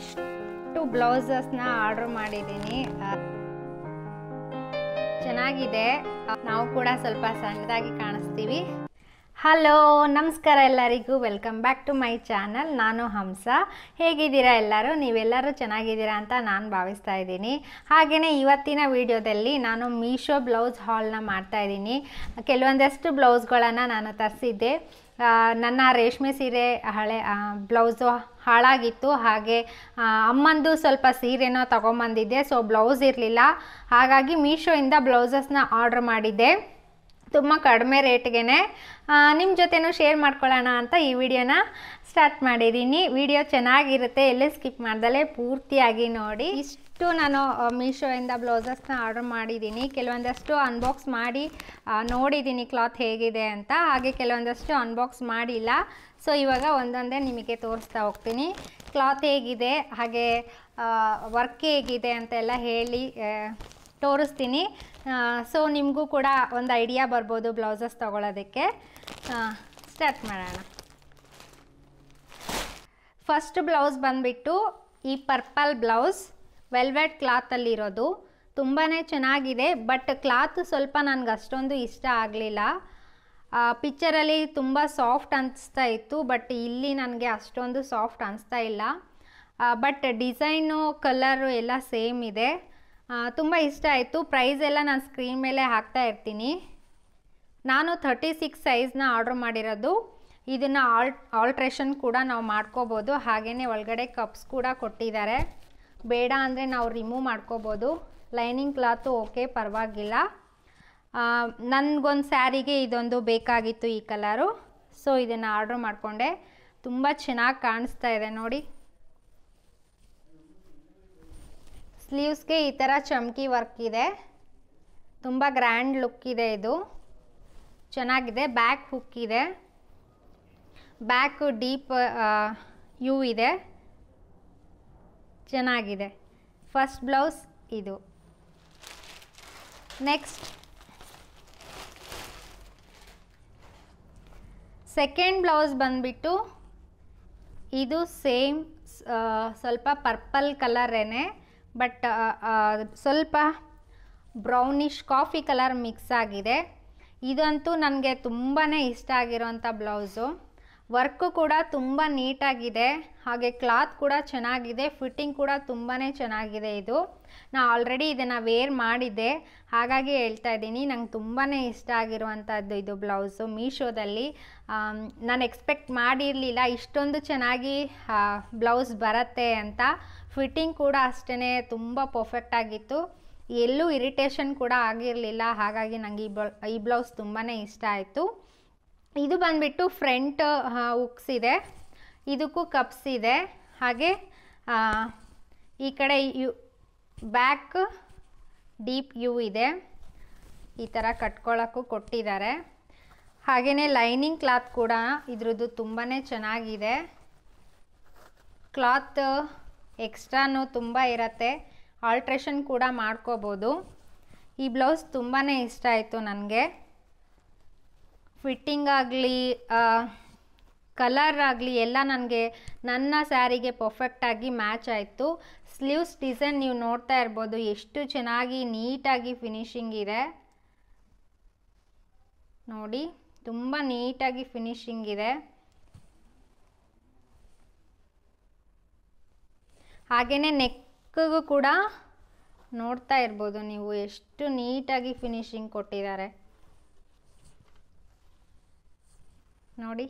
ಇಷ್ಟು ಬ್ಲೌಸಸ್ನ ಆರ್ಡರ್ ಮಾಡಿದ್ದೀನಿ ಚೆನ್ನಾಗಿದೆ ನಾವು ಕೂಡ ಸ್ವಲ್ಪ ಸಣ್ಣದಾಗಿ ಕಾಣಿಸ್ತೀವಿ ಹಲೋ ನಮಸ್ಕಾರ ಎಲ್ಲರಿಗೂ welcome back to my channel ನಾನು ಹಂಸ ಹೇಗಿದ್ದೀರಾ ಎಲ್ಲರೂ ನೀವೆಲ್ಲರೂ ಚೆನ್ನಾಗಿದ್ದೀರಾ ಅಂತ ನಾನು ಭಾವಿಸ್ತಾ ಇದ್ದೀನಿ ಹಾಗೆಯೇ ಇವತ್ತಿನ ವಿಡಿಯೋದಲ್ಲಿ ನಾನು ಮೀಶೋ ಬ್ಲೌಸ್ ಹಾಲ್ನ ಮಾಡ್ತಾಯಿದ್ದೀನಿ ಕೆಲವೊಂದಷ್ಟು ಬ್ಲೌಸ್ಗಳನ್ನು ನಾನು ತರಿಸಿದ್ದೆ ನನ್ನ ರೇಷ್ಮೆ ಸೀರೆ ಹಳೆ ಬ್ಲೌಸು ಹಾಳಾಗಿತ್ತು ಹಾಗೆ ಅಮ್ಮಂದು ಸ್ವಲ್ಪ ಸೀರೆನೋ ತೊಗೊಂಬಂದಿದ್ದೆ ಸೊ ಬ್ಲೌಸ್ ಇರಲಿಲ್ಲ ಹಾಗಾಗಿ ಮೀಶೋಯಿಂದ ಬ್ಲೌಸಸ್ನ ಆರ್ಡ್ರ್ ಮಾಡಿದ್ದೆ ತುಂಬ ಕಡಿಮೆ ರೇಟ್ಗೆ ನಿಮ್ಮ ಜೊತೆನೂ ಶೇರ್ ಮಾಡ್ಕೊಳ್ಳೋಣ ಅಂತ ಈ ವಿಡಿಯೋನ ಸ್ಟಾರ್ಟ್ ಮಾಡಿದ್ದೀನಿ ವಿಡಿಯೋ ಚೆನ್ನಾಗಿರುತ್ತೆ ಎಲ್ಲೇ ಸ್ಕಿಪ್ ಮಾಡ್ದಲೇ ಪೂರ್ತಿಯಾಗಿ ನೋಡಿ ಇಷ್ಟು ಇಷ್ಟು ನಾನು ಮೀಶೋಯಿಂದ ಬ್ಲೌಸಸ್ನ ಆರ್ಡರ್ ಮಾಡಿದ್ದೀನಿ ಕೆಲವೊಂದಷ್ಟು ಅನ್ಬಾಕ್ಸ್ ಮಾಡಿ ನೋಡಿದ್ದೀನಿ ಕ್ಲಾತ್ ಹೇಗಿದೆ ಅಂತ ಹಾಗೆ ಕೆಲವೊಂದಷ್ಟು ಅನ್ಬಾಕ್ಸ್ ಮಾಡಿಲ್ಲ ಸೊ ಇವಾಗ ಒಂದೊಂದೇ ನಿಮಗೆ ತೋರಿಸ್ತಾ ಹೋಗ್ತೀನಿ ಕ್ಲಾತ್ ಹೇಗಿದೆ ಹಾಗೆ ವರ್ಕ್ ಹೇಗಿದೆ ಅಂತೆಲ್ಲ ಹೇಳಿ ತೋರಿಸ್ತೀನಿ ಸೊ ನಿಮಗೂ ಕೂಡ ಒಂದು ಐಡಿಯಾ ಬರ್ಬೋದು ಬ್ಲೌಸಸ್ ತೊಗೊಳೋದಕ್ಕೆ ಸ್ಟಾರ್ಟ್ ಮಾಡೋಣ ಫಸ್ಟ್ ಬ್ಲೌಸ್ ಬಂದುಬಿಟ್ಟು ಈ ಪರ್ಪಲ್ ಬ್ಲೌಸ್ ವೆಲ್ವೆಟ್ ಕ್ಲಾತಲ್ಲಿರೋದು ತುಂಬಾ ಚೆನ್ನಾಗಿದೆ ಬಟ್ ಕ್ಲಾತ್ ಸ್ವಲ್ಪ ನನಗೆ ಅಷ್ಟೊಂದು ಇಷ್ಟ ಆಗಲಿಲ್ಲ ಪಿಕ್ಚರಲ್ಲಿ ತುಂಬ ಸಾಫ್ಟ್ ಅನಿಸ್ತಾ ಇತ್ತು ಬಟ್ ಇಲ್ಲಿ ನನಗೆ ಅಷ್ಟೊಂದು ಸಾಫ್ಟ್ ಅನಿಸ್ತಾ ಇಲ್ಲ ಬಟ್ ಡಿಸೈನು ಕಲರು ಎಲ್ಲ ಸೇಮ್ ಇದೆ ತುಂಬ ಇಷ್ಟ ಆಯಿತು ಪ್ರೈಸ್ ಎಲ್ಲ ನಾನು ಸ್ಕ್ರೀನ್ ಮೇಲೆ ಹಾಕ್ತಾ ಇರ್ತೀನಿ ನಾನು ಥರ್ಟಿ ಸಿಕ್ಸ್ ಸೈಜ್ನ ಆರ್ಡ್ರ್ ಮಾಡಿರೋದು ಇದನ್ನು ಆಲ್ಟ್ ಆಲ್ಟ್ರೇಷನ್ ಕೂಡ ನಾವು ಮಾಡ್ಕೋಬೋದು ಹಾಗೆಯೇ ಒಳಗಡೆ ಕಪ್ಸ್ ಕೂಡ ಕೊಟ್ಟಿದ್ದಾರೆ ಬೇಡ ಅಂದರೆ ನಾವು ರಿಮೂವ್ ಮಾಡ್ಕೋಬೋದು ಲೈನಿಂಗ್ ಕ್ಲಾತು ಓಕೆ ಪರವಾಗಿಲ್ಲ ನನಗೊಂದು ಸ್ಯಾರಿಗೆ ಇದೊಂದು ಬೇಕಾಗಿತ್ತು ಈ ಕಲರು ಸೊ ಇದನ್ನು ಆರ್ಡ್ರ್ ಮಾಡಿಕೊಂಡೆ ತುಂಬ ಚೆನ್ನಾಗಿ ಕಾಣಿಸ್ತಾ ಇದೆ ನೋಡಿ ಸ್ಲೀವ್ಸ್ಗೆ ಈ ಥರ ಚಮಕಿ ವರ್ಕ್ ಇದೆ ತುಂಬ ಗ್ರ್ಯಾಂಡ್ ಲುಕ್ ಇದೆ ಇದು ಚೆನ್ನಾಗಿದೆ ಬ್ಯಾಕ್ ಹುಕ್ ಇದೆ ಬ್ಯಾಕು ಡೀಪ್ ಯೂ ಇದೆ ಚೆನ್ನಾಗಿದೆ ಫಸ್ಟ್ ಬ್ಲೌಸ್ ಇದು ನೆಕ್ಸ್ಟ್ ಸೆಕೆಂಡ್ ಬ್ಲೌಸ್ ಬಂದುಬಿಟ್ಟು ಇದು ಸೇಮ್ ಸ್ವಲ್ಪ ಪರ್ಪಲ್ ಕಲರೇನೆ ಬಟ್ ಸ್ವಲ್ಪ ಬ್ರೌನಿಶ್ ಕಾಫಿ ಕಲರ್ ಮಿಕ್ಸ್ ಆಗಿದೆ ಇದಂತೂ ನನಗೆ ತುಂಬಾ ಇಷ್ಟ ಆಗಿರೋಂಥ ಬ್ಲೌಸು ವರ್ಕು ಕೂಡ ತುಂಬ ನೀಟಾಗಿದೆ ಹಾಗೆ ಕ್ಲಾತ್ ಕೂಡ ಚೆನ್ನಾಗಿದೆ ಫಿಟ್ಟಿಂಗ್ ಕೂಡ ತುಂಬಾ ಚೆನ್ನಾಗಿದೆ ಇದು ನಾನು ಆಲ್ರೆಡಿ ಇದನ್ನು ವೇರ್ ಮಾಡಿದ್ದೆ ಹಾಗಾಗಿ ಹೇಳ್ತಾ ಇದ್ದೀನಿ ನಂಗೆ ತುಂಬಾ ಇಷ್ಟ ಆಗಿರುವಂಥದ್ದು ಇದು ಬ್ಲೌಸು ಮೀಶೋದಲ್ಲಿ ನಾನು ಎಕ್ಸ್ಪೆಕ್ಟ್ ಮಾಡಿರಲಿಲ್ಲ ಇಷ್ಟೊಂದು ಚೆನ್ನಾಗಿ ಬ್ಲೌಸ್ ಬರುತ್ತೆ ಅಂತ ಫಿಟ್ಟಿಂಗ್ ಕೂಡ ಅಷ್ಟೇ ತುಂಬ ಪರ್ಫೆಕ್ಟ್ ಆಗಿತ್ತು ಎಲ್ಲೂ ಇರಿಟೇಷನ್ ಕೂಡ ಆಗಿರಲಿಲ್ಲ ಹಾಗಾಗಿ ನನಗೆ ಈ ಬ್ಲೌಸ್ ತುಂಬಾ ಇಷ್ಟ ಆಯಿತು ಇದು ಬಂದ್ಬಿಟ್ಟು ಫ್ರಂಟ್ ಉಕ್ಸ್ ಇದೆ ಇದಕ್ಕೂ ಕಪ್ಸ್ ಇದೆ ಹಾಗೆ ಈ ಕಡೆ ಯು ಬ್ಯಾಕ್ ಡೀಪ್ ಯು ಇದೆ ಈ ಥರ ಕಟ್ಕೊಳ್ಳೋಕ್ಕೂ ಕೊಟ್ಟಿದ್ದಾರೆ ಹಾಗೆಯೇ ಲೈನಿಂಗ್ ಕ್ಲಾತ್ ಕೂಡ ಇದ್ರದ್ದು ತುಂಬಾ ಚೆನ್ನಾಗಿದೆ ಕ್ಲಾತ್ ಎಕ್ಸ್ಟ್ರಾನು ತುಂಬ ಇರತ್ತೆ ಆಲ್ಟ್ರೇಷನ್ ಕೂಡ ಮಾಡ್ಕೋಬೋದು ಈ ಬ್ಲೌಸ್ ತುಂಬಾ ಇಷ್ಟ ಆಯಿತು ನನಗೆ ಫಿಟ್ಟಿಂಗ್ ಆಗಲಿ ಕಲರ್ ಆಗಲಿ ಎಲ್ಲ ನನಗೆ ನನ್ನ ಸ್ಯಾರಿಗೆ ಪರ್ಫೆಕ್ಟಾಗಿ ಮ್ಯಾಚ್ ಆಯಿತು ಸ್ಲೀವ್ಸ್ ಡಿಸೈನ್ ನೀವು ನೋಡ್ತಾ ಇರ್ಬೋದು ಎಷ್ಟು ಚೆನ್ನಾಗಿ ನೀಟಾಗಿ ಫಿನಿಶಿಂಗ್ ಇದೆ ನೋಡಿ ತುಂಬ ನೀಟಾಗಿ ಫಿನಿಶಿಂಗ್ ಇದೆ ಹಾಗೆಯೇ ನೆಕ್ಕಿಗೂ ಕೂಡ ನೋಡ್ತಾ ಇರ್ಬೋದು ನೀವು ಎಷ್ಟು ನೀಟಾಗಿ ಫಿನಿಶಿಂಗ್ ಕೊಟ್ಟಿದ್ದಾರೆ ನೋಡಿ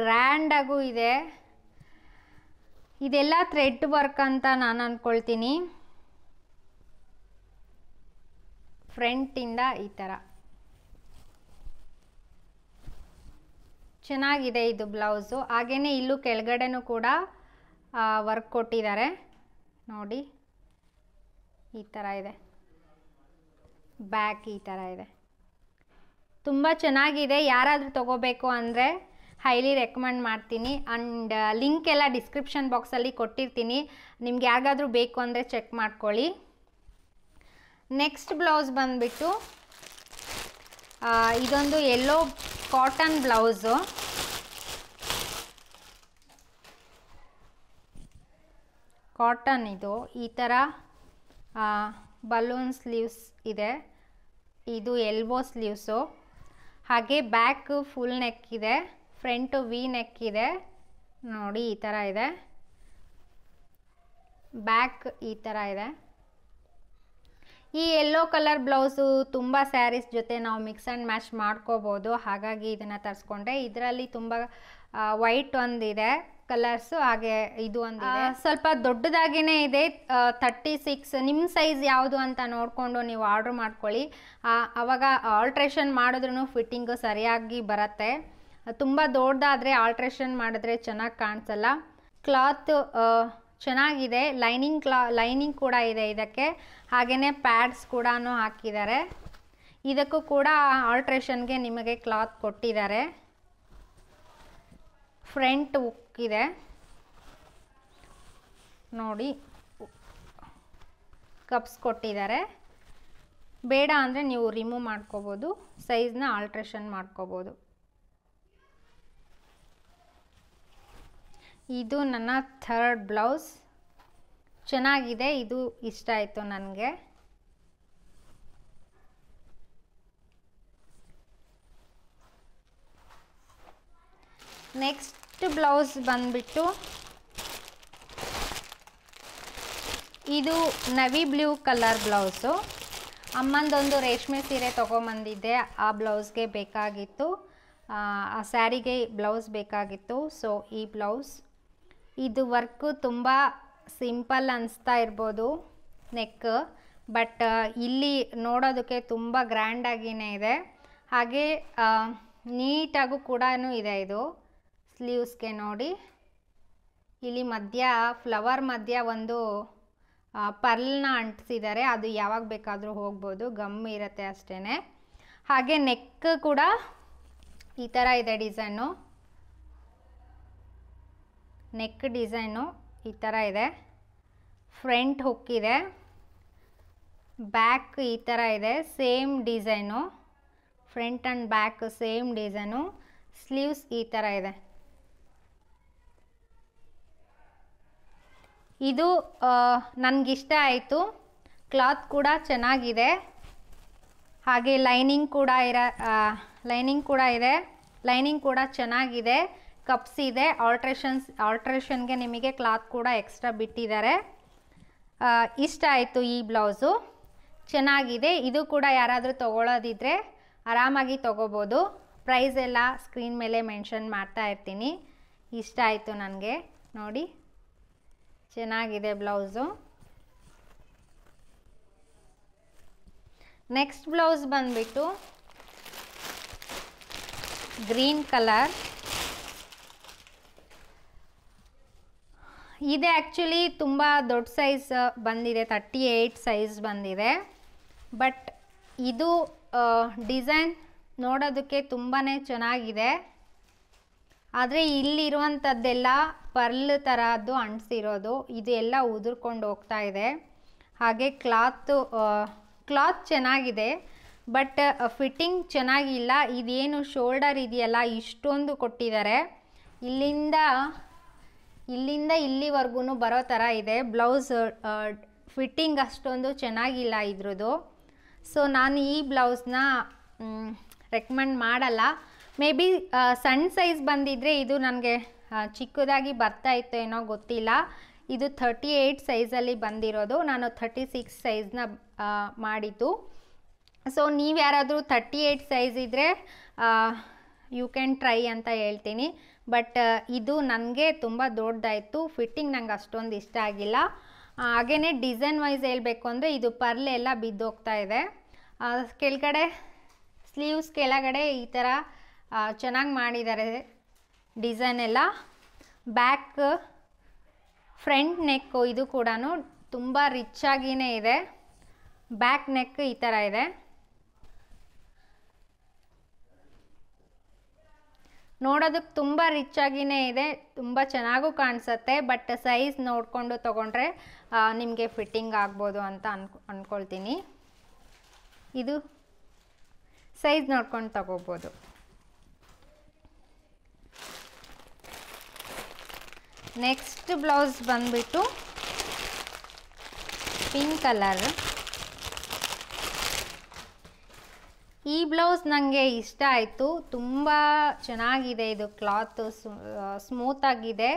ಗ್ರ್ಯಾಂಡಾಗೂ ಇದೆ ಇದೆಲ್ಲ ಥ್ರೆಡ್ ವರ್ಕ್ ಅಂತ ನಾನು ಅಂದ್ಕೊಳ್ತೀನಿ ಫ್ರಂಟಿಂದ ಈ ಥರ ಚೆನ್ನಾಗಿದೆ ಇದು ಬ್ಲೌಸು ಹಾಗೆಯೇ ಇಲ್ಲೂ ಕೆಳಗಡೆನೂ ಕೂಡ ವರ್ಕ್ ಕೊಟ್ಟಿದ್ದಾರೆ ನೋಡಿ ಈ ಥರ ಇದೆ ಬ್ಯಾಕ್ ಈ ಥರ ಇದೆ ತುಂಬ ಚೆನ್ನಾಗಿದೆ ಯಾರಾದರೂ ತೊಗೋಬೇಕು ಅಂದರೆ ಹೈಲಿ ರೆಕಮೆಂಡ್ ಮಾಡ್ತೀನಿ ಆ್ಯಂಡ್ ಲಿಂಕ್ uh, ಎಲ್ಲ ಡಿಸ್ಕ್ರಿಪ್ಷನ್ ಬಾಕ್ಸಲ್ಲಿ ಕೊಟ್ಟಿರ್ತೀನಿ ನಿಮ್ಗೆ ಯಾರಿಗಾದರೂ ಬೇಕು ಅಂದರೆ ಚೆಕ್ ಮಾಡ್ಕೊಳ್ಳಿ ನೆಕ್ಸ್ಟ್ ಬ್ಲೌಸ್ ಬಂದುಬಿಟ್ಟು ಇದೊಂದು ಎಲ್ಲೋ ಕಾಟನ್ ಬ್ಲೌಸು ಕಾಟನ್ ಇದು ಈ ಥರ ಬಲೂನ್ ಸ್ಲೀವ್ಸ್ ಇದೆ ಇದು ಎಲ್ಬೋ ಸ್ಲೀವ್ಸು ಹಾಗೆ ಬ್ಯಾಕ್ ಫುಲ್ ನೆಕ್ ಇದೆ ಫ್ರಂಟ್ ವಿ ನೆಕ್ ಇದೆ ನೋಡಿ ಈ ಥರ ಇದೆ ಬ್ಯಾಕ್ ಈ ಥರ ಇದೆ ಈ ಎಲ್ಲೋ ಕಲರ್ ಬ್ಲೌಸು ತುಂಬ ಸ್ಯಾರೀಸ್ ಜೊತೆ ನಾವು ಮಿಕ್ಸ್ ಆ್ಯಂಡ್ ಮ್ಯಾಚ್ ಮಾಡ್ಕೋಬೋದು ಹಾಗಾಗಿ ಇದನ್ನು ತರಿಸ್ಕೊಂಡೆ ಇದರಲ್ಲಿ ತುಂಬ ವೈಟ್ ಒಂದಿದೆ ಕಲರ್ಸು ಹಾಗೆ ಇದು ಒಂದು ಸ್ವಲ್ಪ ದೊಡ್ಡದಾಗಿನೇ ಇದೆ ತರ್ಟಿ ಸಿಕ್ಸ್ ನಿಮ್ಮ ಸೈಜ್ ಯಾವುದು ಅಂತ ನೋಡಿಕೊಂಡು ನೀವು ಆರ್ಡ್ರ್ ಮಾಡ್ಕೊಳ್ಳಿ ಅವಾಗ ಆಲ್ಟ್ರೇಷನ್ ಮಾಡಿದ್ರೂ ಫಿಟ್ಟಿಂಗು ಸರಿಯಾಗಿ ಬರುತ್ತೆ ತುಂಬ ದೊಡ್ಡದಾದರೆ ಆಲ್ಟ್ರೇಷನ್ ಮಾಡಿದ್ರೆ ಚೆನ್ನಾಗಿ ಕಾಣಿಸಲ್ಲ ಕ್ಲಾತ್ ಚೆನ್ನಾಗಿದೆ ಲೈನಿಂಗ್ ಕ್ಲಾ ಲೈನಿಂಗ್ ಕೂಡ ಇದೆ ಇದಕ್ಕೆ ಹಾಗೆಯೇ ಪ್ಯಾಡ್ಸ್ ಕೂಡ ಹಾಕಿದ್ದಾರೆ ಇದಕ್ಕೂ ಕೂಡ ಆಲ್ಟ್ರೇಷನ್ಗೆ ನಿಮಗೆ ಕ್ಲಾತ್ ಕೊಟ್ಟಿದ್ದಾರೆ ಫ್ರಂಟ್ ಇದೆ ನೋಡಿ ಕಪ್ಸ್ ಕೊಟ್ಟಿದ್ದಾರೆ ಬೇಡ ಅಂದರೆ ನೀವು ರಿಮೂವ್ ಮಾಡ್ಕೋಬೋದು ಸೈಜ್ನ ಆಲ್ಟ್ರೇಷನ್ ಮಾಡ್ಕೋಬೋದು ಇದು ನನ್ನ ಥರ್ಡ್ ಬ್ಲೌಸ್ ಚೆನ್ನಾಗಿದೆ ಇದು ಇಷ್ಟ ಆಯಿತು ನನಗೆ ನೆಕ್ಸ್ಟ್ ನೆಕ್ಸ್ಟ್ ಬ್ಲೌಸ್ ಬಂದ್ಬಿಟ್ಟು ಇದು ನವಿ ಬ್ಲೂ ಕಲರ್ ಬ್ಲೌಸು ಅಮ್ಮಂದೊಂದು ರೇಷ್ಮೆ ಸೀರೆ ತೊಗೊಂಬಂದಿದ್ದೆ ಆ ಬ್ಲೌಸ್ಗೆ ಬೇಕಾಗಿತ್ತು ಆ ಸ್ಯಾರಿಗೆ ಬ್ಲೌಸ್ ಬೇಕಾಗಿತ್ತು ಸೊ ಈ ಬ್ಲೌಸ್ ಇದು ವರ್ಕು ತುಂಬ ಸಿಂಪಲ್ ಅನಿಸ್ತಾ ಇರ್ಬೋದು ನೆಕ್ ಬಟ್ ಇಲ್ಲಿ ನೋಡೋದಕ್ಕೆ ತುಂಬ ಗ್ರ್ಯಾಂಡಾಗಿಯೇ ಇದೆ ಹಾಗೆ ನೀಟಾಗೂ ಕೂಡ ಇದೆ ಇದು ಸ್ಲೀವ್ಸ್ಗೆ ನೋಡಿ ಇಲ್ಲಿ ಮಧ್ಯ ಫ್ಲವರ್ ಮಧ್ಯ ಒಂದು ಪರ್ಲ್ನ ಅಂಟಿಸಿದ್ದಾರೆ ಅದು ಯಾವಾಗ ಬೇಕಾದರೂ ಹೋಗ್ಬೋದು ಗಮ್ ಇರುತ್ತೆ ಅಷ್ಟೇ ಹಾಗೆ ನೆಕ್ ಕೂಡ ಈ ಥರ ಇದೆ ಡಿಸೈನು ನೆಕ್ ಡಿಸೈನು ಈ ಥರ ಇದೆ ಫ್ರಂಟ್ ಹುಕ್ ಇದೆ ಬ್ಯಾಕ್ ಈ ಥರ ಇದೆ same design front and back same design sleeves ಈ ಥರ ಇದೆ ಇದು ನನಗಿಷ್ಟ ಆಯಿತು ಕ್ಲಾತ್ ಕೂಡ ಚೆನ್ನಾಗಿದೆ ಹಾಗೆ ಲೈನಿಂಗ್ ಕೂಡ ಇರ ಲೈನಿಂಗ್ ಕೂಡ ಇದೆ ಲೈನಿಂಗ್ ಕೂಡ ಚೆನ್ನಾಗಿದೆ ಕಪ್ಸ್ ಇದೆ ಆಲ್ಟ್ರೇಷನ್ಸ್ ಆಲ್ಟ್ರೇಷನ್ಗೆ ನಿಮಗೆ ಕ್ಲಾತ್ ಕೂಡ ಎಕ್ಸ್ಟ್ರಾ ಬಿಟ್ಟಿದ್ದಾರೆ ಇಷ್ಟ ಆಯಿತು ಈ ಬ್ಲೌಸು ಚೆನ್ನಾಗಿದೆ ಇದು ಕೂಡ ಯಾರಾದರೂ ತೊಗೊಳೋದಿದ್ರೆ ಆರಾಮಾಗಿ ತೊಗೋಬೋದು ಪ್ರೈಸ್ ಎಲ್ಲ ಸ್ಕ್ರೀನ್ ಮೇಲೆ ಮೆನ್ಷನ್ ಮಾಡ್ತಾ ಇರ್ತೀನಿ ಇಷ್ಟ ಆಯಿತು ನನಗೆ ನೋಡಿ ಚೆನ್ನಾಗಿದೆ ಬ್ಲೌಸು ನೆಕ್ಸ್ಟ್ ಬ್ಲೌಸ್ ಬಂದ್ಬಿಟ್ಟು ಗ್ರೀನ್ ಕಲರ್ ಇದೆ ಆ್ಯಕ್ಚುಲಿ ತುಂಬ ದೊಡ್ಡ ಸೈಜ್ ಬಂದಿದೆ ತರ್ಟಿ ಏಯ್ಟ್ ಸೈಜ್ ಬಂದಿದೆ ಬಟ್ ಇದು ಡಿಸೈನ್ ನೋಡೋದಕ್ಕೆ ತುಂಬಾ ಚೆನ್ನಾಗಿದೆ ಆದರೆ ಇಲ್ಲಿರುವಂಥದ್ದೆಲ್ಲ ಪರ್ಲ್ ಥರದ್ದು ಅಂಟಿಸಿರೋದು ಇದೆಲ್ಲ ಉದುರ್ಕೊಂಡು ಹೋಗ್ತಾ ಇದೆ ಹಾಗೆ ಕ್ಲಾತು ಕ್ಲಾತ್ ಚೆನ್ನಾಗಿದೆ ಬಟ್ ಫಿಟ್ಟಿಂಗ್ ಚೆನ್ನಾಗಿಲ್ಲ ಇದೇನು ಶೋಲ್ಡರ್ ಇದೆಯಲ್ಲ ಇಷ್ಟೊಂದು ಕೊಟ್ಟಿದ್ದಾರೆ ಇಲ್ಲಿಂದ ಇಲ್ಲಿಂದ ಇಲ್ಲಿವರೆಗೂ ಬರೋ ಥರ ಇದೆ ಬ್ಲೌಸ್ ಫಿಟ್ಟಿಂಗ್ ಅಷ್ಟೊಂದು ಚೆನ್ನಾಗಿಲ್ಲ ಇದ್ರದ್ದು ಸೊ ನಾನು ಈ ಬ್ಲೌಸ್ನ ರೆಕಮೆಂಡ್ ಮಾಡಲ್ಲ ಮೇ ಬಿ ಸಣ್ಣ ಸೈಜ್ ಬಂದಿದ್ದರೆ ಇದು ನನಗೆ ಚಿಕ್ಕದಾಗಿ ಬರ್ತಾ ಇತ್ತು ಏನೋ ಗೊತ್ತಿಲ್ಲ ಇದು ಥರ್ಟಿ ಏಯ್ಟ್ ಸೈಜಲ್ಲಿ ಬಂದಿರೋದು ನಾನು ಥರ್ಟಿ ಸಿಕ್ಸ್ ಸೈಜ್ನ ಮಾಡಿದ್ದು ಸೊ ನೀವು ಯಾರಾದರೂ ಥರ್ಟಿ ಏಯ್ಟ್ ಸೈಜ್ ಇದ್ದರೆ ಯು ಕ್ಯಾನ್ ಟ್ರೈ ಅಂತ ಹೇಳ್ತೀನಿ ಬಟ್ ಇದು ನನಗೆ ತುಂಬ ದೊಡ್ಡದಾಯಿತು ಫಿಟ್ಟಿಂಗ್ ನಂಗೆ ಅಷ್ಟೊಂದು ಇಷ್ಟ ಆಗಿಲ್ಲ ಹಾಗೇ ಡಿಸೈನ್ ವೈಸ್ ಹೇಳಬೇಕು ಅಂದರೆ ಇದು ಪರ್ಲೆ ಎಲ್ಲ ಬಿದ್ದೋಗ್ತಾ ಇದೆ ಕೆಳಗಡೆ ಸ್ಲೀವ್ಸ್ ಕೆಳಗಡೆ ಈ ಥರ ಚೆನ್ನಾಗಿ ಮಾಡಿದ್ದಾರೆ ಡಿಸೈನ್ ಎಲ್ಲ ಬ್ಯಾಕ್ ಫ್ರಂಟ್ ನೆಕ್ಕು ಇದು ಕೂಡ ತುಂಬ ರಿಚ್ ಇದೆ ಬ್ಯಾಕ್ ನೆಕ್ ಈ ಥರ ಇದೆ ನೋಡೋದಕ್ಕೆ ತುಂಬ ರಿಚ್ ಇದೆ ತುಂಬ ಚೆನ್ನಾಗೂ ಕಾಣಿಸುತ್ತೆ ಬಟ್ ಸೈಜ್ ನೋಡಿಕೊಂಡು ತೊಗೊಂಡ್ರೆ ನಿಮಗೆ ಫಿಟ್ಟಿಂಗ್ ಆಗ್ಬೋದು ಅಂತ ಅನ್ಕೊ ಅಂದ್ಕೊಳ್ತೀನಿ ಇದು ಸೈಜ್ ನೋಡ್ಕೊಂಡು ತಗೋಬೋದು ನೆಕ್ಸ್ಟ್ ಬ್ಲೌಸ್ ಬಂದ್ಬಿಟ್ಟು ಪಿಂಕ್ ಕಲರ್ ಈ ಬ್ಲೌಸ್ ನನಗೆ ಇಷ್ಟ ಆಯಿತು ತುಂಬ ಚೆನ್ನಾಗಿದೆ ಇದು ಕ್ಲಾತ್ ಸ್ಮೂತ್ ಆಗಿದೆ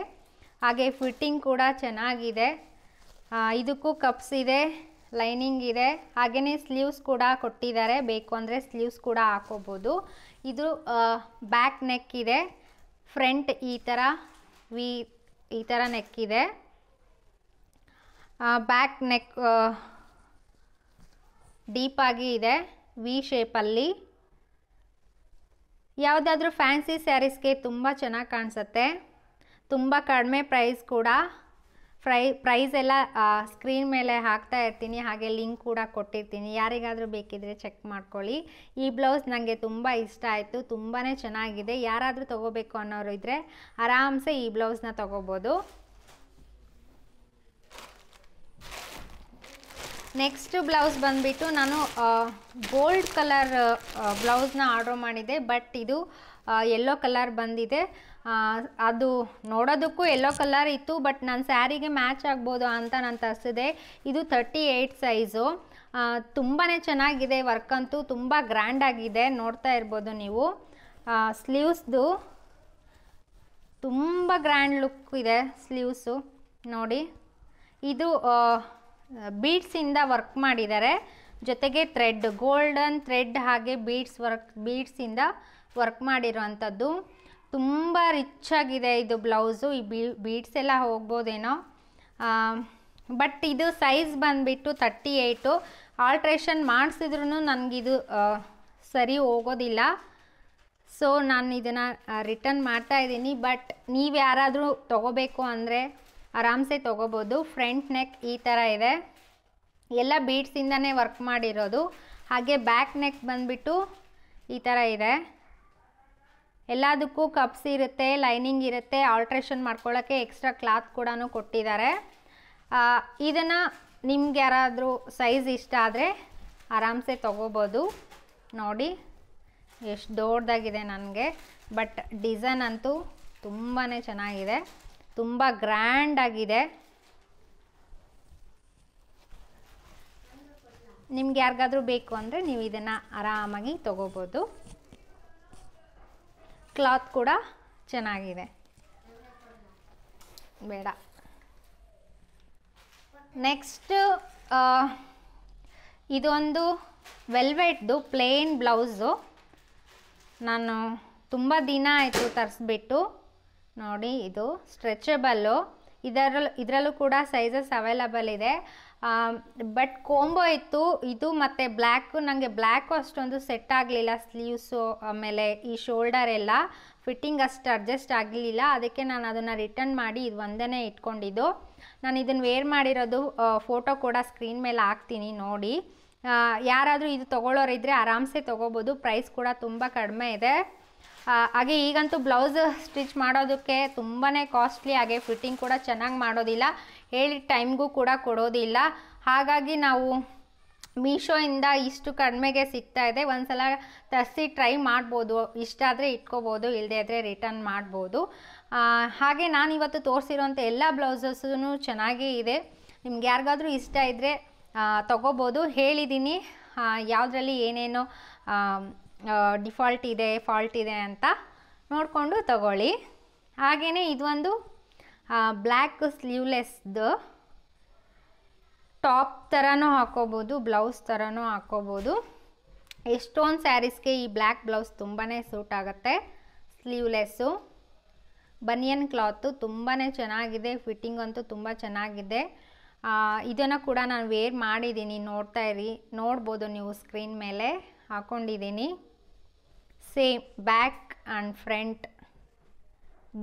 ಹಾಗೆ ಫಿಟ್ಟಿಂಗ್ ಕೂಡ ಚೆನ್ನಾಗಿದೆ ಇದಕ್ಕೂ ಕಪ್ಸ್ ಇದೆ ಲೈನಿಂಗ್ ಇದೆ ಹಾಗೆಯೇ ಸ್ಲೀವ್ಸ್ ಕೂಡ ಕೊಟ್ಟಿದ್ದಾರೆ ಬೇಕು ಅಂದರೆ ಸ್ಲೀವ್ಸ್ ಕೂಡ ಹಾಕೋಬೋದು ಇದು ಬ್ಯಾಕ್ ನೆಕ್ ಇದೆ ಫ್ರಂಟ್ ಈ ಥರ ವಿ ಈ ಥರ ನೆಕ್ ಇದೆ ಬ್ಯಾಕ್ ನೆಕ್ ಡೀಪಾಗಿ ಇದೆ ವಿ ಶೇಪಲ್ಲಿ ಯಾವುದಾದ್ರೂ ಫ್ಯಾನ್ಸಿ ಸ್ಯಾರೀಸ್ಗೆ ತುಂಬ ಚೆನ್ನಾಗಿ ಕಾಣಿಸುತ್ತೆ ತುಂಬ ಕಡಿಮೆ ಪ್ರೈಸ್ ಕೂಡ ಪ್ರೈ ಪ್ರೈಸ್ ಎಲ್ಲ ಸ್ಕ್ರೀನ್ ಮೇಲೆ ಹಾಕ್ತಾ ಇರ್ತೀನಿ ಹಾಗೆ ಲಿಂಕ್ ಕೂಡ ಕೊಟ್ಟಿರ್ತೀನಿ ಯಾರಿಗಾದರೂ ಬೇಕಿದ್ರೆ ಚೆಕ್ ಮಾಡ್ಕೊಳ್ಳಿ ಈ ಬ್ಲೌಸ್ ನನಗೆ ತುಂಬ ಇಷ್ಟ ಆಯಿತು ತುಂಬಾ ಚೆನ್ನಾಗಿದೆ ಯಾರಾದರೂ ತೊಗೋಬೇಕು ಅನ್ನೋರು ಇದ್ದರೆ ಆರಾಮ್ಸೆ ಈ ಬ್ಲೌಸ್ನ ತೊಗೋಬೋದು ನೆಕ್ಸ್ಟ್ ಬ್ಲೌಸ್ ಬಂದುಬಿಟ್ಟು ನಾನು ಗೋಲ್ಡ್ ಕಲರ್ ಬ್ಲೌಸ್ನ ಆರ್ಡ್ರ್ ಮಾಡಿದ್ದೆ ಬಟ್ ಇದು ಎಲ್ಲೋ ಕಲರ್ ಬಂದಿದೆ ಅದು ನೋಡೋದಕ್ಕೂ ಎಲ್ಲೋ ಕಲರ್ ಇತ್ತು ಬಟ್ ನನ್ನ ಸ್ಯಾರಿಗೆ ಮ್ಯಾಚ್ ಆಗ್ಬೋದು ಅಂತ ನಾನು ತರಿಸಿದೆ ಇದು ತರ್ಟಿ ಏಯ್ಟ್ ಸೈಜು ತುಂಬಾ ಚೆನ್ನಾಗಿದೆ ವರ್ಕ್ ಅಂತೂ ತುಂಬ ಗ್ರ್ಯಾಂಡಾಗಿದೆ ನೋಡ್ತಾ ಇರ್ಬೋದು ನೀವು ಸ್ಲೀವ್ಸ್ದು ತುಂಬ ಗ್ರ್ಯಾಂಡ್ ಲುಕ್ ಇದೆ ಸ್ಲೀವ್ಸು ನೋಡಿ ಇದು ಬೀಡ್ಸಿಂದ ವರ್ಕ್ ಮಾಡಿದ್ದಾರೆ ಜೊತೆಗೆ ಥ್ರೆಡ್ ಗೋಲ್ಡನ್ ಥ್ರೆಡ್ ಹಾಗೆ ಬೀಡ್ಸ್ ವರ್ಕ್ ಬೀಡ್ಸಿಂದ ವರ್ಕ್ ಅಂಥದ್ದು ತುಂಬ ರಿಚ್ ಆಗಿದೆ ಇದು ಬ್ಲೌಸು ಈ ಬೀ ಬೀಡ್ಸ್ ಎಲ್ಲ ಹೋಗ್ಬೋದೇನೋ ಬಟ್ ಇದು ಸೈಜ್ ಬಂದುಬಿಟ್ಟು ತರ್ಟಿ ಏಯ್ಟು ಆಲ್ಟ್ರೇಷನ್ ಮಾಡಿಸಿದ್ರೂ ನನಗಿದು ಸರಿ ಹೋಗೋದಿಲ್ಲ ಸೊ ನಾನು ಇದನ್ನು ರಿಟರ್ನ್ ಮಾಡ್ತಾ ಇದ್ದೀನಿ ಬಟ್ ನೀವು ಯಾರಾದರೂ ತೊಗೋಬೇಕು ಅಂದರೆ ಆರಾಮ್ಸೆ ತೊಗೋಬೋದು ಫ್ರಂಟ್ ನೆಕ್ ಈ ಥರ ಇದೆ ಎಲ್ಲ ಬೀಡ್ಸಿಂದನೇ ವರ್ಕ್ ಮಾಡಿರೋದು ಹಾಗೆ ಬ್ಯಾಕ್ ನೆಕ್ ಬಂದುಬಿಟ್ಟು ಈ ಥರ ಇದೆ ಎಲ್ಲದಕ್ಕೂ ಕಪ್ಸ್ ಇರುತ್ತೆ ಲೈನಿಂಗ್ ಇರುತ್ತೆ ಆಲ್ಟ್ರೇಷನ್ ಮಾಡ್ಕೊಳ್ಳೋಕ್ಕೆ ಎಕ್ಸ್ಟ್ರಾ ಕ್ಲಾತ್ ಕೂಡ ಕೊಟ್ಟಿದ್ದಾರೆ ಇದನ್ನು ನಿಮ್ಗೆ ಯಾರಾದರೂ ಸೈಜ್ ಇಷ್ಟ ಆದರೆ ಆರಾಮ್ಸೆ ತೊಗೋಬೋದು ನೋಡಿ ಎಷ್ಟು ದೊಡ್ಡದಾಗಿದೆ ನನಗೆ ಬಟ್ ಡಿಸೈನ್ ಅಂತೂ ತುಂಬಾ ಚೆನ್ನಾಗಿದೆ ತುಂಬ ಗ್ರ್ಯಾಂಡಾಗಿದೆ ನಿಮ್ಗೆ ಯಾರಿಗಾದ್ರೂ ಬೇಕು ಅಂದರೆ ನೀವು ಇದನ್ನು ಆರಾಮಾಗಿ ತೊಗೋಬೋದು ಕ್ಲಾತ್ ಕೂಡ ಚೆನ್ನಾಗಿದೆ ಬೇಡ ನೆಕ್ಸ್ಟ್ ಇದೊಂದು ವೆಲ್ವೆಟ್ದು ಪ್ಲೇನ್ ಬ್ಲೌಸು ನಾನು ತುಂಬ ದಿನ ಆಯಿತು ತರಿಸ್ಬಿಟ್ಟು ನೋಡಿ ಇದು ಸ್ಟ್ರೆಚಬಲ್ಲು ಇದರಲ್ಲಿ ಇದರಲ್ಲೂ ಕೂಡ ಸೈಜಸ್ ಅವೈಲಬಲ್ ಇದೆ ಬಟ್ ಕೋಂಬೋ ಇತ್ತು ಇದು ಮತ್ತು ಬ್ಲ್ಯಾಕು ನನಗೆ ಬ್ಲ್ಯಾಕು ಅಷ್ಟೊಂದು ಸೆಟ್ ಆಗಲಿಲ್ಲ ಸ್ಲೀವ್ಸು ಆಮೇಲೆ ಈ ಶೋಲ್ಡರ್ ಎಲ್ಲ ಫಿಟ್ಟಿಂಗ್ ಅಷ್ಟು ಅಡ್ಜಸ್ಟ್ ಆಗಲಿಲ್ಲ ಅದಕ್ಕೆ ನಾನು ಅದನ್ನು ರಿಟರ್ನ್ ಮಾಡಿ ಇದು ಒಂದೇ ಇಟ್ಕೊಂಡಿದ್ದು ನಾನು ಇದನ್ನು ವೇರ್ ಮಾಡಿರೋದು ಫೋಟೋ ಕೂಡ ಸ್ಕ್ರೀನ್ ಮೇಲೆ ಹಾಕ್ತೀನಿ ನೋಡಿ ಯಾರಾದರೂ ಇದು ತೊಗೊಳ್ಳೋರಿದ್ದರೆ ಆರಾಮ್ಸೆ ತೊಗೋಬೋದು ಪ್ರೈಸ್ ಕೂಡ ತುಂಬ ಕಡಿಮೆ ಇದೆ ಹಾಗೆ ಈಗಂತೂ ಬ್ಲೌಸ್ ಸ್ಟಿಚ್ ಮಾಡೋದಕ್ಕೆ ತುಂಬಾ ಕಾಸ್ಟ್ಲಿ ಹಾಗೆ ಫಿಟ್ಟಿಂಗ್ ಕೂಡ ಚೆನ್ನಾಗಿ ಮಾಡೋದಿಲ್ಲ ಹೇಳಿದ ಟೈಮ್ಗೂ ಕೂಡ ಕೊಡೋದಿಲ್ಲ ಹಾಗಾಗಿ ನಾವು ಮೀಶೋಯಿಂದ ಇಷ್ಟು ಕಡಿಮೆಗೆ ಸಿಗ್ತಾ ಇದೆ ಒಂದು ಸಲ ತರಿಸಿ ಟ್ರೈ ಮಾಡ್ಬೋದು ಇಷ್ಟ ಇಟ್ಕೋಬೋದು ಇಲ್ಲದೇ ಆದರೆ ರಿಟರ್ನ್ ಮಾಡ್ಬೋದು ಹಾಗೆ ನಾನಿವತ್ತು ತೋರಿಸಿರೋಂಥ ಎಲ್ಲ ಬ್ಲೌಸಸ್ಸೂ ಚೆನ್ನಾಗೇ ಇದೆ ನಿಮ್ಗೆ ಯಾರಿಗಾದರೂ ಇಷ್ಟ ಇದ್ದರೆ ತಗೋಬೋದು ಹೇಳಿದ್ದೀನಿ ಯಾವುದರಲ್ಲಿ ಏನೇನೋ ಡಿಫಾಲ್ಟ್ ಇದೆ ಫಾಲ್ಟ್ ಇದೆ ಅಂತ ನೋಡಿಕೊಂಡು ತಗೊಳ್ಳಿ ಹಾಗೆಯೇ ಇದೊಂದು ಬ್ಲ್ಯಾಕ್ ಸ್ಲೀವ್ಲೆಸ್ದು ಟಾಪ್ ಥರನೂ ಹಾಕೋಬೋದು ಬ್ಲೌಸ್ ಥರನೂ ಹಾಕೋಬೋದು ಎಷ್ಟೊಂದು ಸ್ಯಾರೀಸ್ಗೆ ಈ ಬ್ಲ್ಯಾಕ್ ಬ್ಲೌಸ್ ತುಂಬಾ ಸೂಟ್ ಆಗುತ್ತೆ ಸ್ಲೀವ್ಲೆಸ್ಸು ಬನಿಯನ್ ಕ್ಲಾತು ತುಂಬಾ ಚೆನ್ನಾಗಿದೆ ಫಿಟ್ಟಿಂಗ್ ಅಂತೂ ತುಂಬ ಚೆನ್ನಾಗಿದೆ ಇದನ್ನು ಕೂಡ ನಾನು ವೇರ್ ಮಾಡಿದ್ದೀನಿ ನೋಡ್ತಾ ಇರಿ ನೋಡ್ಬೋದು ನೀವು ಸ್ಕ್ರೀನ್ ಮೇಲೆ ಹಾಕ್ಕೊಂಡಿದ್ದೀನಿ same back and front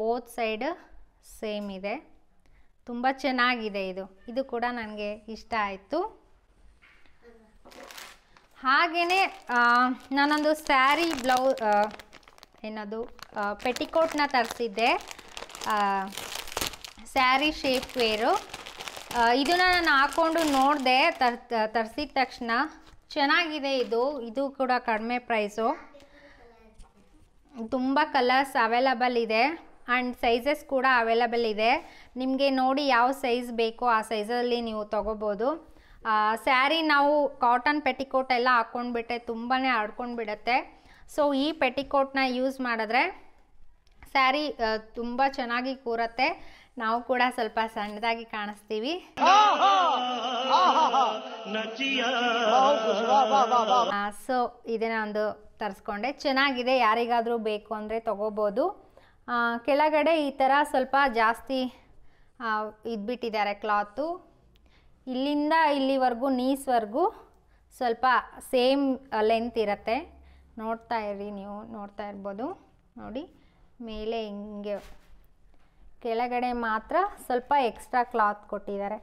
both side same ಇದೆ ತುಂಬ ಚೆನ್ನಾಗಿದೆ ಇದು ಇದು ಕೂಡ ನನಗೆ ಇಷ್ಟ ಆಯಿತು ಹಾಗೆಯೇ ನಾನೊಂದು ಸ್ಯಾರಿ ಬ್ಲೌ ಏನದು ಪೆಟಿಕೋಟ್ನ ತರಿಸಿದ್ದೆ ಸ್ಯಾರಿ ಶೇಪ್ ವೇರು ಇದನ್ನು ನಾನು ಹಾಕ್ಕೊಂಡು ನೋಡಿದೆ ತರ್ ತರಿಸಿದ ತಕ್ಷಣ ಚೆನ್ನಾಗಿದೆ ಇದು ಇದು ಕೂಡ ಕಡಿಮೆ ಪ್ರೈಸು ತುಂಬ ಕಲರ್ಸ್ ಅವೈಲಬಲ್ ಇದೆ ಆ್ಯಂಡ್ ಸೈಜಸ್ ಕೂಡ ಅವೈಲಬಲ್ ಇದೆ ನಿಮಗೆ ನೋಡಿ ಯಾವ ಸೈಜ್ ಬೇಕೋ ಆ ಸೈಜಲ್ಲಿ ನೀವು ತೊಗೋಬೋದು ಸ್ಯಾರಿ ನಾವು ಕಾಟನ್ ಪೆಟಿಕೋಟ್ ಎಲ್ಲ ಹಾಕ್ಕೊಂಡ್ಬಿಟ್ಟೆ ತುಂಬಾ ಬಿಡುತ್ತೆ ಸೊ ಈ ಪೆಟಿಕೋಟ್ನ ಯೂಸ್ ಮಾಡಿದ್ರೆ ಸ್ಯಾರಿ ತುಂಬ ಚೆನ್ನಾಗಿ ಕೂರತ್ತೆ ನಾವು ಕೂಡ ಸ್ವಲ್ಪ ಸಣ್ಣದಾಗಿ ಕಾಣಿಸ್ತೀವಿ ಸೊ ಇದನ್ನ ಒಂದು ತರಿಸ್ಕೊಂಡೆ ಚೆನ್ನಾಗಿದೆ ಯಾರಿಗಾದರೂ ಬೇಕು ಅಂದರೆ ತಗೋಬೋದು ಕೆಳಗಡೆ ಈ ಥರ ಸ್ವಲ್ಪ ಜಾಸ್ತಿ ಇದ್ಬಿಟ್ಟಿದ್ದಾರೆ ಕ್ಲಾತು ಇಲ್ಲಿಂದ ಇಲ್ಲಿವರೆಗೂ ನೀಸ್ವರೆಗೂ ಸ್ವಲ್ಪ ಸೇಮ್ ಲೆಂತ್ ಇರುತ್ತೆ ನೋಡ್ತಾ ಇರಿ ನೀವು ನೋಡ್ತಾ ಇರ್ಬೋದು ನೋಡಿ ಮೇಲೆ ಹಿಂಗೆ ಕೆಳಗಡೆ ಮಾತ್ರ ಸ್ವಲ್ಪ ಎಕ್ಸ್ಟ್ರಾ ಕ್ಲಾತ್ ಕೊಟ್ಟಿದ್ದಾರೆ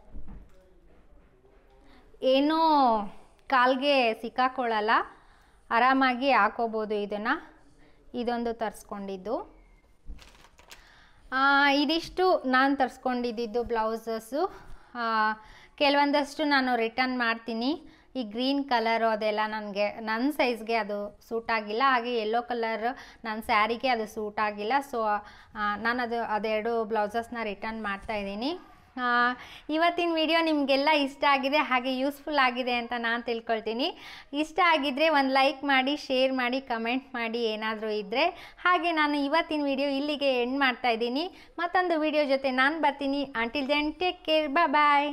ಏನೂ ಕಾಲ್ಗೆ ಸಿಕ್ಕಾಕೊಳ್ಳಲ್ಲ ಆರಾಮಾಗಿ ಹಾಕೋಬೋದು ಇದನ್ನು ಇದೊಂದು ತರಿಸ್ಕೊಂಡಿದ್ದು ಇದಿಷ್ಟು ನಾನು ತರಿಸ್ಕೊಂಡಿದ್ದು ಬ್ಲೌಸಸ್ಸು ಕೆಲವೊಂದಷ್ಟು ನಾನು ರಿಟರ್ನ್ ಮಾಡ್ತೀನಿ ಈ ಗ್ರೀನ್ ಕಲರು ಅದೆಲ್ಲ ನನಗೆ ನನ್ನ ಸೈಜ್ಗೆ ಅದು ಸೂಟ್ ಆಗಿಲ್ಲ ಹಾಗೆ ಯೆಲ್ಲೋ ಕಲರ್ ನನ್ನ ಸ್ಯಾರಿಗೆ ಅದು ಸೂಟ್ ಆಗಿಲ್ಲ ಸೊ ನಾನು ಅದು ಅದೆರಡು ಬ್ಲೌಸಸ್ನ ರಿಟರ್ನ್ ಮಾಡ್ತಾ ಇವತ್ತಿನ ವಿಡಿಯೋ ನಿಮಗೆಲ್ಲ ಇಷ್ಟ ಆಗಿದೆ ಹಾಗೆ ಯೂಸ್ಫುಲ್ ಆಗಿದೆ ಅಂತ ನಾನು ತಿಳ್ಕೊಳ್ತೀನಿ ಇಷ್ಟ ಆಗಿದ್ದರೆ ಒಂದು ಲೈಕ್ ಮಾಡಿ ಶೇರ್ ಮಾಡಿ ಕಮೆಂಟ್ ಮಾಡಿ ಏನಾದರೂ ಇದ್ದರೆ ಹಾಗೆ ನಾನು ಇವತ್ತಿನ ವಿಡಿಯೋ ಇಲ್ಲಿಗೆ ಎಂಡ್ ಮಾಡ್ತಾ ಮತ್ತೊಂದು ವಿಡಿಯೋ ಜೊತೆ ನಾನು ಬರ್ತೀನಿ ಆಂಟಿಲ್ ದೆನ್ ಟೇಕ್ ಕೇರ್ ಬಾಯ್